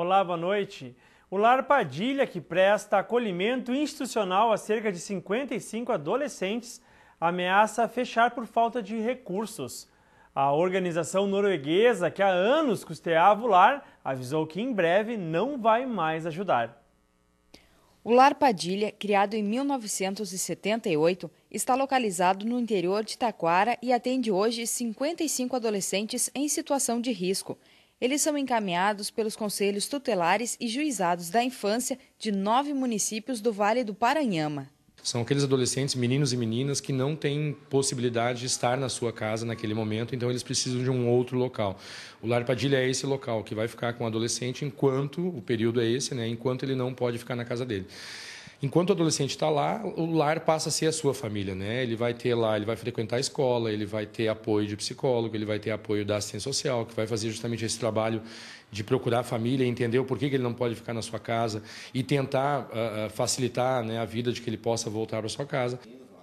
Olá, boa noite. O Lar Padilha, que presta acolhimento institucional a cerca de 55 adolescentes, ameaça fechar por falta de recursos. A organização norueguesa, que há anos custeava o lar, avisou que em breve não vai mais ajudar. O Lar Padilha, criado em 1978, está localizado no interior de Taquara e atende hoje 55 adolescentes em situação de risco. Eles são encaminhados pelos conselhos tutelares e juizados da infância de nove municípios do Vale do Paranhama. São aqueles adolescentes, meninos e meninas, que não têm possibilidade de estar na sua casa naquele momento, então eles precisam de um outro local. O Lar Padilha é esse local que vai ficar com o adolescente enquanto, o período é esse, né, enquanto ele não pode ficar na casa dele. Enquanto o adolescente está lá, o lar passa a ser a sua família, né? Ele vai ter lá, ele vai frequentar a escola, ele vai ter apoio de psicólogo, ele vai ter apoio da assistência social, que vai fazer justamente esse trabalho de procurar a família, entender o porquê que ele não pode ficar na sua casa e tentar uh, facilitar né, a vida de que ele possa voltar para sua casa.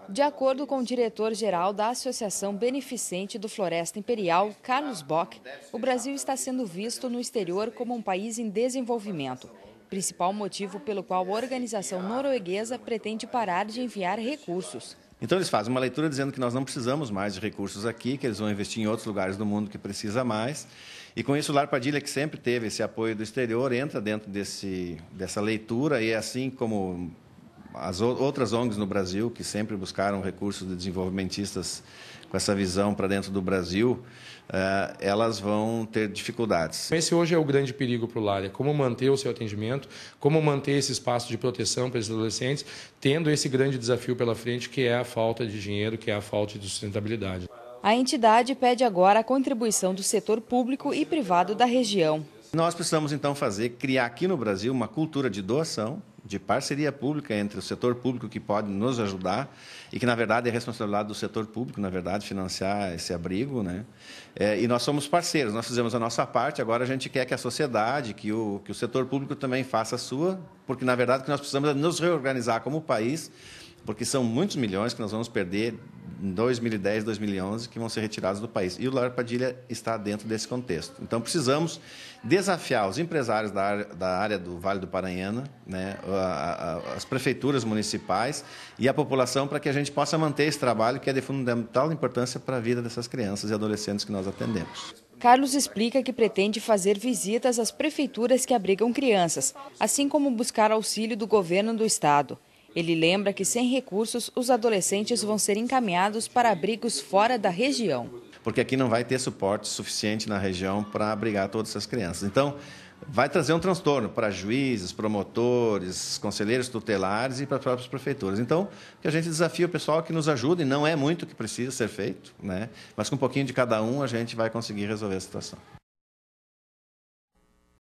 De acordo com o diretor-geral da Associação Beneficente do Floresta Imperial, Carlos Bock, o Brasil está sendo visto no exterior como um país em desenvolvimento principal motivo pelo qual a organização norueguesa pretende parar de enviar recursos. Então eles fazem uma leitura dizendo que nós não precisamos mais de recursos aqui, que eles vão investir em outros lugares do mundo que precisa mais. E com isso, o Lar Padilha, que sempre teve esse apoio do exterior, entra dentro desse, dessa leitura e é assim como as outras ONGs no Brasil, que sempre buscaram recursos de desenvolvimentistas com essa visão para dentro do Brasil, eh, elas vão ter dificuldades. Esse hoje é o grande perigo para o LAR, é como manter o seu atendimento, como manter esse espaço de proteção para esses adolescentes, tendo esse grande desafio pela frente, que é a falta de dinheiro, que é a falta de sustentabilidade. A entidade pede agora a contribuição do setor público e privado da região. Nós precisamos então fazer, criar aqui no Brasil uma cultura de doação, de parceria pública entre o setor público que pode nos ajudar e que na verdade é responsabilidade do setor público na verdade financiar esse abrigo né é, e nós somos parceiros nós fizemos a nossa parte agora a gente quer que a sociedade que o que o setor público também faça a sua porque na verdade que nós precisamos é nos reorganizar como país porque são muitos milhões que nós vamos perder em 2010, 2011, que vão ser retirados do país. E o Lar Padilha está dentro desse contexto. Então, precisamos desafiar os empresários da área, da área do Vale do Paranhana, né, a, a, as prefeituras municipais e a população para que a gente possa manter esse trabalho que é de fundamental importância para a vida dessas crianças e adolescentes que nós atendemos. Carlos explica que pretende fazer visitas às prefeituras que abrigam crianças, assim como buscar auxílio do governo do estado. Ele lembra que sem recursos, os adolescentes vão ser encaminhados para abrigos fora da região. Porque aqui não vai ter suporte suficiente na região para abrigar todas essas crianças. Então, vai trazer um transtorno para juízes, promotores, conselheiros tutelares e para as próprias prefeituras. Então, que a gente desafia o pessoal é que nos ajude, não é muito que precisa ser feito, né? mas com um pouquinho de cada um a gente vai conseguir resolver a situação.